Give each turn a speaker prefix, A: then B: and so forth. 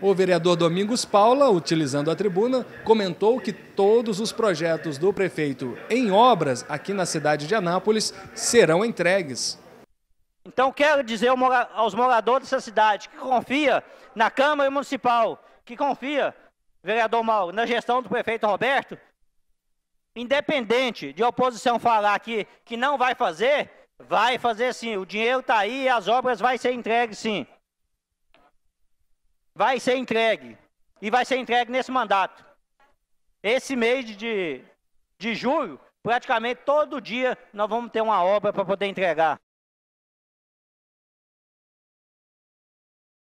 A: O vereador Domingos Paula, utilizando a tribuna, comentou que todos os projetos do prefeito em obras aqui na cidade de Anápolis serão entregues.
B: Então quero dizer aos moradores dessa cidade que confia na Câmara Municipal, que confia, vereador Mauro, na gestão do prefeito Roberto, independente de a oposição falar que, que não vai fazer, vai fazer sim. O dinheiro está aí e as obras vão ser entregues sim vai ser entregue. E vai ser entregue nesse mandato. Esse mês de, de julho, praticamente todo dia, nós vamos ter uma obra para poder entregar.